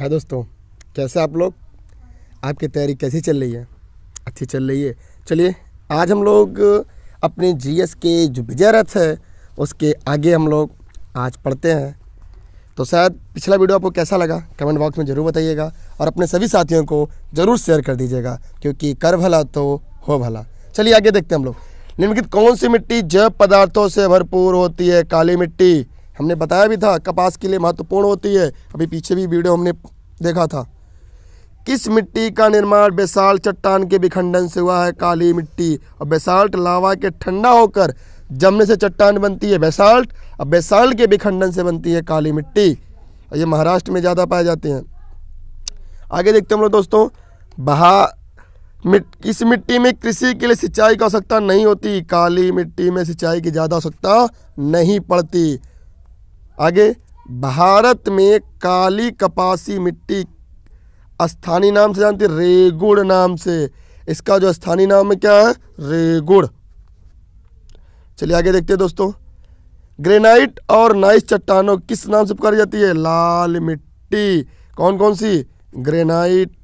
है दोस्तों कैसे आप लोग आपकी तैयारी कैसी चल रही है अच्छी चल रही है चलिए आज हम लोग अपने जीएस के जो विजय रथ है उसके आगे हम लोग आज पढ़ते हैं तो शायद पिछला वीडियो आपको कैसा लगा कमेंट बॉक्स में ज़रूर बताइएगा और अपने सभी साथियों को ज़रूर शेयर कर दीजिएगा क्योंकि कर भला तो हो भला चलिए आगे देखते हैं हम लोग निम्नलिखित कौन सी मिट्टी जैव पदार्थों से भरपूर होती है काली मिट्टी हमने बताया भी था कपास के लिए महत्वपूर्ण होती है अभी पीछे भी वीडियो हमने देखा था किस मिट्टी का निर्माण बेसाल्ट चट्टान के विखंडन से हुआ है काली मिट्टी और बेसाल्ट लावा के ठंडा होकर जमने से चट्टान बनती है बेसाल्ट और बेसाल्ट के विखंडन से बनती है काली मिट्टी और ये महाराष्ट्र में ज़्यादा पाए जाते हैं आगे देखते हैं हम लोग दोस्तों बहा मिट इस मिट्टी में कृषि के लिए सिंचाई की आवश्यकता नहीं होती काली मिट्टी में सिंचाई की ज़्यादा आवश्यकता नहीं पड़ती आगे भारत में काली कपासी मिट्टी स्थानीय नाम से जानते रेगुड़ नाम से इसका जो स्थानीय नाम है क्या है रेगुड़ चलिए आगे देखते हैं दोस्तों ग्रेनाइट और नाइस चट्टानों किस नाम से पुकारी जाती है लाल मिट्टी कौन कौन सी ग्रेनाइट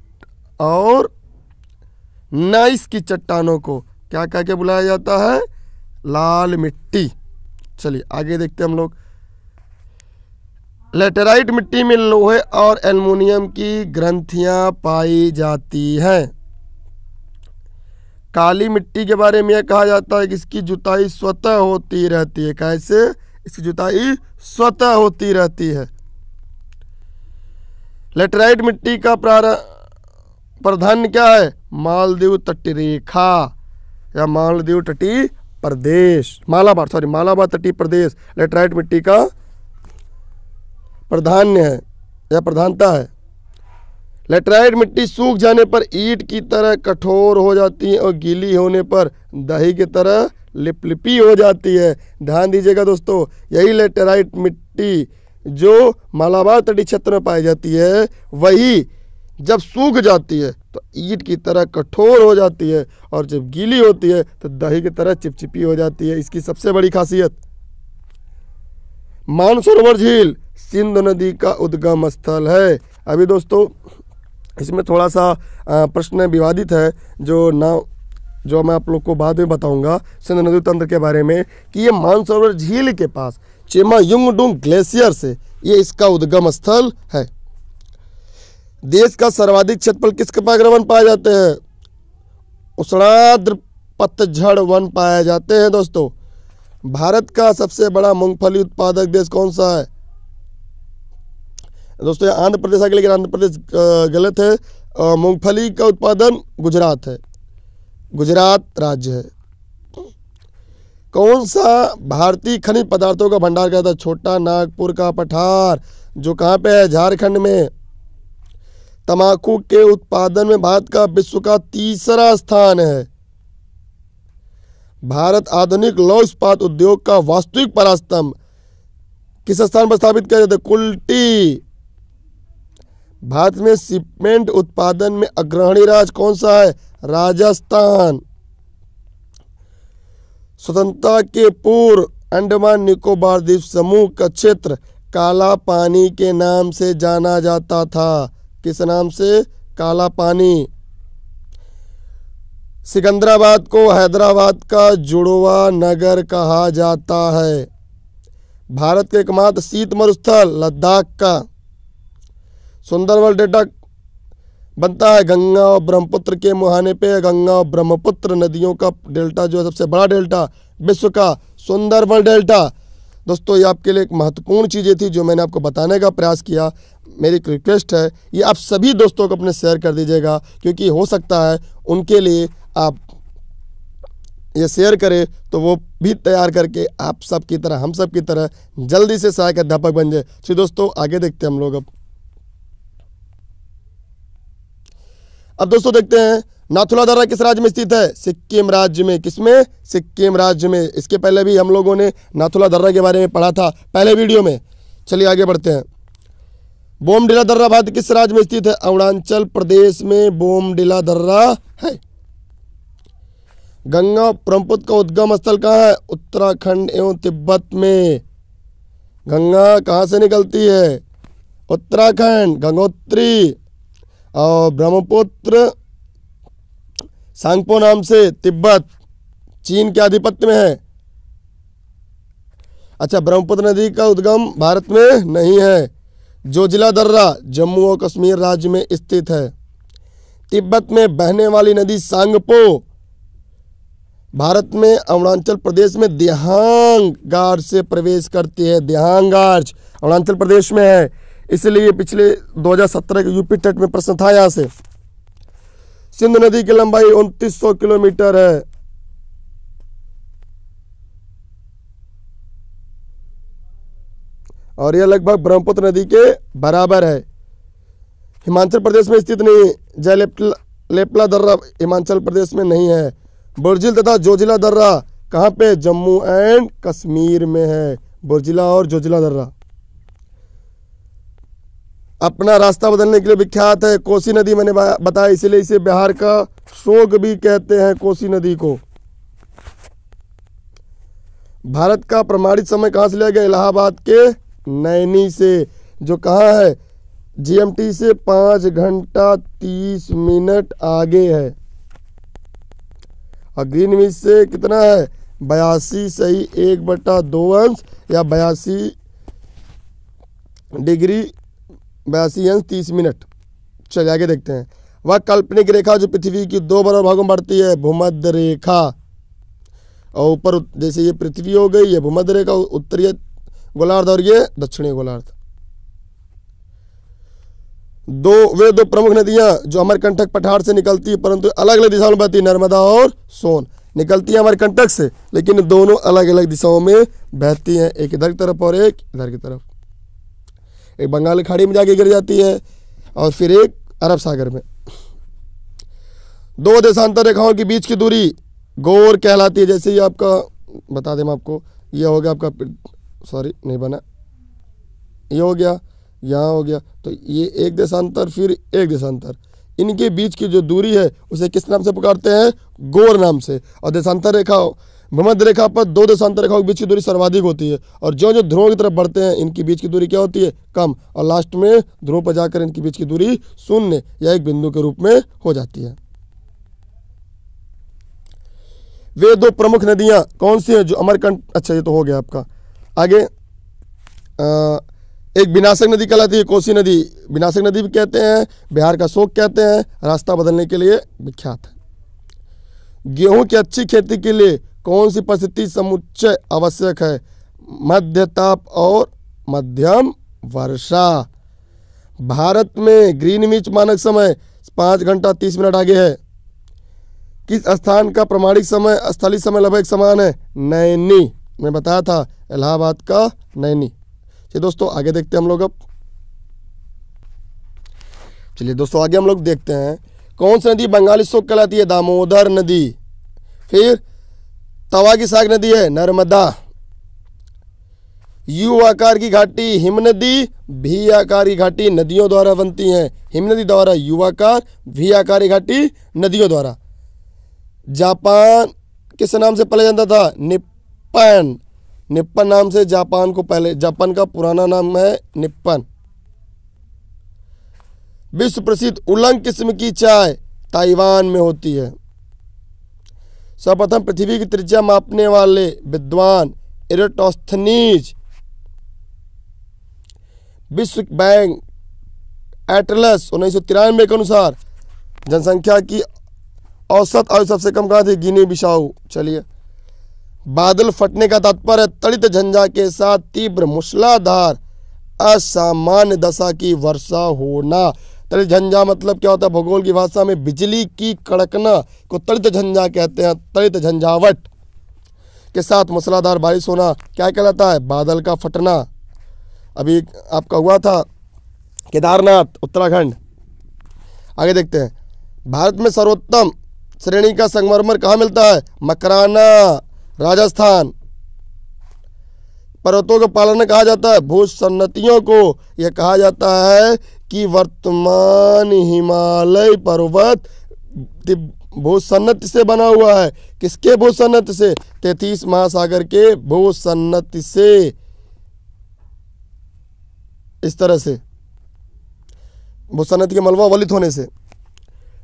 और नाइस की चट्टानों को क्या कह के बुलाया जाता है लाल मिट्टी चलिए आगे देखते हैं हम लोग लेटेराइट मिट्टी में लोहे और एल्युमिनियम की ग्रंथियां पाई जाती हैं काली मिट्टी के बारे में यह कहा जाता है कि इसकी जुताई स्वतः होती रहती है कैसे इसकी जुताई स्वतः होती रहती है लेटेराइट मिट्टी का प्रधान क्या है मालदीव रेखा या मालदीव तटी प्रदेश मालाबार सॉरी मालाबार तटी प्रदेश लेटेराइट मिट्टी का प्रधान्य है या प्रधानता है लेटराइट मिट्टी सूख जाने पर ईट की तरह कठोर हो जाती है और गीली होने पर दही की तरह लिपलिपी हो जाती है ध्यान दीजिएगा दोस्तों यही लेटेराइट मिट्टी जो मालाबार तटी क्षेत्र में पाई जाती है वही जब सूख जाती है तो ईट की तरह कठोर हो जाती है और जब गीली होती है तो दही की तरह चिपचिपी हो जाती है इसकी सबसे बड़ी खासियत मानसरोवर झील सिंध नदी का उद्गम स्थल है अभी दोस्तों इसमें थोड़ा सा प्रश्न विवादित है जो ना जो मैं आप लोग को बाद में बताऊंगा सिंध नदी तंत्र के बारे में कि ये मानसरोवर झील के पास चेमा युंगडुंग ग्लेशियर से ये इसका उद्गम स्थल है देश का सर्वाधिक क्षेत्रफल किसके पागर वन पाए जाते हैं उष्णाद्र पतझड़ वन पाए जाते हैं दोस्तों भारत का सबसे बड़ा मूंगफली उत्पादक देश कौन सा है दोस्तों आंध्र प्रदेश आगे लेकिन आंध्र प्रदेश गलत है मूंगफली का उत्पादन गुजरात है गुजरात राज्य है कौन सा भारतीय खनिज पदार्थों का भंडार करता है छोटा नागपुर का पठार जो कहाँ पे है झारखंड में तमाकू के उत्पादन में भारत का विश्व का तीसरा स्थान है भारत आधुनिक लौह इस्पात उद्योग का वास्तविक परास्तंभ किस स्थान पर स्थापित किया जाता है कुल्टी भारत में सीमेंट उत्पादन में अग्रणी राज्य कौन सा है राजस्थान स्वतंत्रता के पूर्व अंडमान निकोबार द्वीप समूह का क्षेत्र काला पानी के नाम से जाना जाता था किस नाम से काला पानी सिकंदराबाद को हैदराबाद का जुड़वा नगर कहा जाता है भारत के एकमात्र शीत मरुस्थल लद्दाख का सुंदरवल डेटा बनता है गंगा और ब्रह्मपुत्र के मुहाने पे गंगा और ब्रह्मपुत्र नदियों का डेल्टा जो है सबसे बड़ा डेल्टा विश्व का सुंदरबल डेल्टा दोस्तों ये आपके लिए एक महत्वपूर्ण चीज़ें थी जो मैंने आपको बताने का प्रयास किया मेरी एक रिक्वेस्ट है ये आप सभी दोस्तों को अपने शेयर कर दीजिएगा क्योंकि हो सकता है उनके लिए आप ये शेयर करें तो वो भी तैयार करके आप सब की तरह हम सब की तरह जल्दी से सहायक अध्यापक बन जाए जी दोस्तों आगे देखते हैं हम लोग अब अब दोस्तों देखते हैं नाथुला दर्रा किस राज्य में स्थित है सिक्किम राज्य में किस में सिक्किम राज्य में इसके पहले भी हम लोगों ने नाथुला दर्रा के बारे में पढ़ा था पहले वीडियो में चलिए आगे बढ़ते हैं बोमडिला दर्रा भारत किस राज्य में स्थित है अरुणाचल प्रदेश में बोमडिला दर्रा है गंगा ब्रह्मपुत्र का उद्गम स्थल कहाँ है उत्तराखंड एवं तिब्बत में गंगा कहाँ से निकलती है उत्तराखंड गंगोत्री और ब्रह्मपुत्र सांगपो नाम से तिब्बत चीन के आधिपत्य में है अच्छा ब्रह्मपुत्र नदी का उद्गम भारत में नहीं है जो जिला दर्रा जम्मू और कश्मीर राज्य में स्थित है तिब्बत में बहने वाली नदी सांगपो भारत में अरुणाचल प्रदेश में देहांग से प्रवेश करती है देहांग अरुणाचल प्रदेश में है इसलिए पिछले 2017 के यूपी टेट में प्रश्न था यहाँ से सिंध नदी की लंबाई उनतीस किलोमीटर है और यह लगभग ब्रह्मपुत्र नदी के बराबर है हिमाचल प्रदेश में स्थित नहीं जयलेपला लेपला दर्रा हिमाचल प्रदेश में नहीं है बुरजिल तथा जोजिला दर्रा कहाँ पे जम्मू एंड कश्मीर में है बुरजिला और जोजिला दर्रा अपना रास्ता बदलने के लिए विख्यात है कोसी नदी मैंने बताया इसलिए इसे बिहार का शोक भी कहते हैं कोसी नदी को भारत का प्रमाणित समय कहाँ से लिया गया इलाहाबाद के नैनी से जो कहाँ है जीएमटी से पांच घंटा तीस मिनट आगे है और ग्रीन मिस से कितना है बयासी सही एक बटा दो अंश या बयासी डिग्री बयासी अंश तीस मिनट चलिए आगे देखते हैं वह काल्पनिक रेखा जो पृथ्वी की दो बराबर भागों में बढ़ती है भूमध्य रेखा और ऊपर जैसे ये पृथ्वी हो गई ये भूमध्य रेखा उत्तरीय गोलार्ध और ये दक्षिणी गोलार्ध दो वे दो प्रमुख नदियां जो अमरकंटक पठार से निकलती है परंतु अलग अलग दिशाओं में बहती है नर्मदा और सोन निकलती है अमरकंटक से लेकिन दोनों अलग अलग दिशाओं में बहती हैं एक इधर की तरफ और एक इधर की तरफ एक बंगाल की खाड़ी में जाके गिर जाती है और फिर एक अरब सागर में दो देशांतर रेखाओं के बीच की दूरी गोर कहलाती है जैसे ही आपका बता दें आपको यह हो गया आपका सॉरी नहीं बना ये हो गया यहाँ हो गया तो ये एक देशांतर फिर एक देशांतर इनके बीच की जो दूरी है उसे किस नाम से पुकारते हैं गोर नाम से और देशांतर रेखा भूमध्य रेखा पर दो देशांतर रेखाओं के बीच की दूरी सर्वाधिक होती है और जो जो ध्रुवों की तरफ बढ़ते हैं इनकी बीच की दूरी क्या होती है कम और लास्ट में ध्रुव पर जाकर इनकी बीच की दूरी शून्य या एक बिंदु के रूप में हो जाती है वे दो प्रमुख नदियां कौन सी हैं जो अमरकंट अच्छा ये तो हो गया आपका आगे आ, एक बिनाशक नदी कहलाती है कोसी नदी विनाशक नदी भी कहते हैं बिहार का शोक कहते हैं रास्ता बदलने के लिए विख्यात है गेहूं की अच्छी खेती के लिए कौन सी परिस्थिति समुच्चय आवश्यक है मध्य ताप और मध्यम वर्षा भारत में ग्रीन मिच मानक समय पाँच घंटा तीस मिनट आगे है किस स्थान का प्रमाणिक समय स्थलीय समय लगभग समान है नैनी मैं बताया था इलाहाबाद का नैनी चलिए दोस्तों आगे देखते हैं हम लोग अब चलिए दोस्तों आगे हम लोग देखते हैं कौन सी नदी बंगाली इसको कहलाती है दामोदर नदी फिर तवा की साग नदी है नर्मदा यू आकार की घाटी हिम नदी भी आकार की घाटी नदियों द्वारा बनती हैं हिम नदी द्वारा यू आकार भी आकार की घाटी नदियों द्वारा जापान किस नाम से पला जाता था निप्पान निप्पन नाम से जापान को पहले जापान का पुराना नाम है निप्पन विश्व प्रसिद्ध उलंग किस्म की चाय ताइवान में होती है सर्वप्रथम पृथ्वी की त्रिज्या मापने वाले विद्वान इरेटोस्थनीज विश्व बैंक एटलस उन्नीस सौ तिरानवे के अनुसार जनसंख्या की औसत आयु सबसे कम कहा थी गिनी बिशाऊ चलिए बादल फटने का तात्पर्य तड़ित झंझा के साथ तीव्र मूसलाधार असामान्य दशा की वर्षा होना तड़ित झंझा मतलब क्या होता है भूगोल की भाषा में बिजली की कड़कना को तड़ित झंझा कहते हैं तड़ित झंझावट के साथ मूसलाधार बारिश होना क्या कहलाता है बादल का फटना अभी आपका हुआ था केदारनाथ उत्तराखंड आगे देखते हैं भारत में सर्वोत्तम श्रेणी का संगमरमर कहाँ मिलता है मकराना राजस्थान पर्वतों का पालन कहा जाता है भू सन्नतियों को यह कहा जाता है कि वर्तमान हिमालय पर्वत भूसन्नति से बना हुआ है किसके भूसन्नति से तैतीस महासागर के भूसन्नति से इस तरह से भूसन्नति के मलबा वलित होने से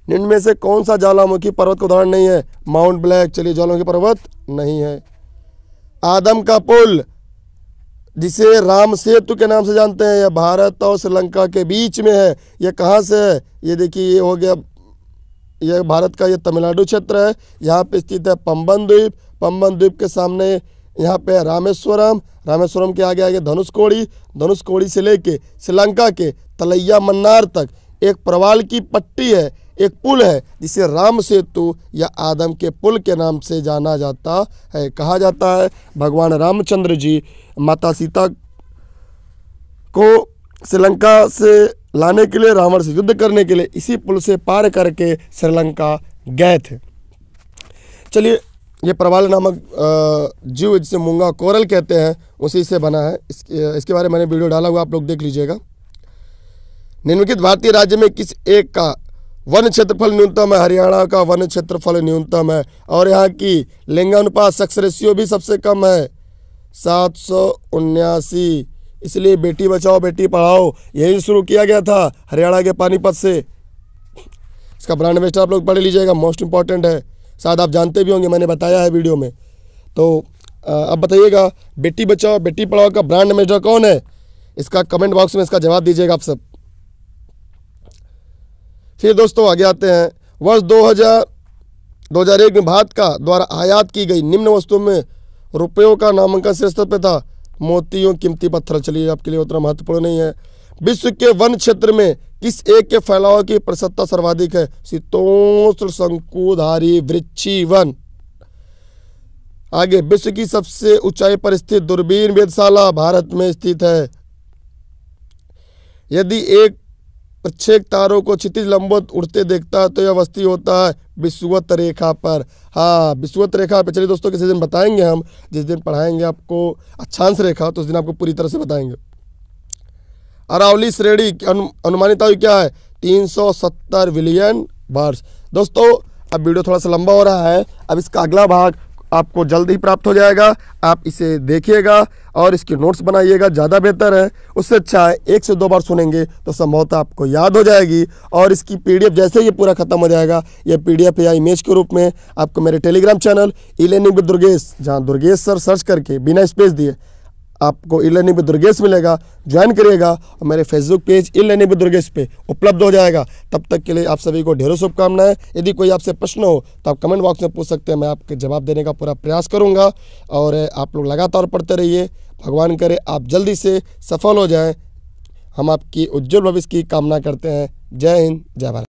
निम्न से कौन सा ज्वालामुखी पर्वत का उदाहरण नहीं है माउंट ब्लैक चलिए ज्वालामुखी पर्वत नहीं है आदम का पुल जिसे राम सेतु के नाम से जानते हैं यह भारत और श्रीलंका के बीच में है यह कहाँ से है ये देखिए ये हो गया यह भारत का यह तमिलनाडु क्षेत्र है यहाँ पे स्थित है पम्बन द्वीप पम्बन द्वीप के सामने यहाँ पे रामेश्वरम रामेश्वरम के आगे आगे धनुषकोड़ी धनुषकोड़ी से लेके श्रीलंका के तलैया मन्नार तक एक प्रवाल की पट्टी है एक पुल है जिसे राम सेतु या आदम के पुल के नाम से जाना जाता है कहा जाता है भगवान रामचंद्र जी माता सीता को श्रीलंका से लाने के लिए रावण से युद्ध करने के लिए इसी पुल से पार करके श्रीलंका गए थे चलिए ये प्रवाल नामक जीव जिसे मूंगा कोरल कहते हैं उसी से बना है इसके इसके बारे में मैंने वीडियो डाला हुआ आप लोग देख लीजिएगा निम्नलिखित भारतीय राज्य में किस एक का वन क्षेत्रफल न्यूनतम है हरियाणा का वन क्षेत्रफल न्यूनतम है और यहाँ की लिंगानुपात सक्स रेशियो भी सबसे कम है सात सौ उन्यासी इसलिए बेटी बचाओ बेटी पढ़ाओ यही शुरू किया गया था हरियाणा के पानीपत से इसका ब्रांड मेस्टर आप लोग पढ़ लीजिएगा मोस्ट इंपॉर्टेंट है शायद आप जानते भी होंगे मैंने बताया है वीडियो में तो अब बताइएगा बेटी बचाओ बेटी पढ़ाओ का ब्रांड मेजर कौन है इसका कमेंट बॉक्स में इसका जवाब दीजिएगा आप सब फिर दोस्तों आगे आते हैं वर्ष 2000 2001 में भारत का द्वारा आयात की गई निम्न वस्तुओं में रुपयों का नामांकन शीर्ष स्तर पर था मोतियों कीमती पत्थर चलिए आपके लिए उतना महत्वपूर्ण नहीं है विश्व के वन क्षेत्र में किस एक के फैलाव की प्रसत्ता सर्वाधिक है शीतोष्ण शंकुधारी वृक्षी वन आगे विश्व की सबसे ऊंचाई पर स्थित दूरबीन वेदशाला भारत में स्थित है यदि एक प्रत्येक तारों को क्षितिज लंबवत उड़ते देखता है तो यह अवस्थी होता है विश्वत रेखा पर हाँ विश्वत रेखा पर चलिए दोस्तों किसी दिन बताएंगे हम जिस दिन पढ़ाएंगे आपको अच्छांश रेखा तो उस दिन आपको पूरी तरह से बताएंगे अरावली श्रेणी अनु, अनुमानित आयु क्या है तीन सौ सत्तर बिलियन वर्ष दोस्तों अब वीडियो थोड़ा सा लंबा हो रहा है अब इसका अगला भाग आपको जल्द ही प्राप्त हो जाएगा आप इसे देखिएगा और इसकी नोट्स बनाइएगा ज़्यादा बेहतर है उससे अच्छा है एक से दो बार सुनेंगे तो संभवतः आपको याद हो जाएगी और इसकी पीडीएफ जैसे ही पूरा खत्म हो जाएगा यह पीडीएफ या इमेज के रूप में आपको मेरे Telegram channel E learning with Durgesh जहाँ दुर्गेश सर सर्च करके बिना स्पेस दिए आपको ई लर्निंग विद दुर्गेश मिलेगा ज्वाइन करिएगा और मेरे Facebook page E learning with Durgesh पे उपलब्ध हो जाएगा तब तक के लिए आप सभी को ढेरों शुभकामनाएं यदि कोई आपसे प्रश्न हो तो आप कमेंट बॉक्स में पूछ सकते हैं मैं आपके जवाब देने का पूरा प्रयास करूँगा और आप लोग लगातार पढ़ते रहिए भगवान करे आप जल्दी से सफल हो जाएं हम आपकी उज्जवल भविष्य की कामना करते हैं जय हिंद जय भारत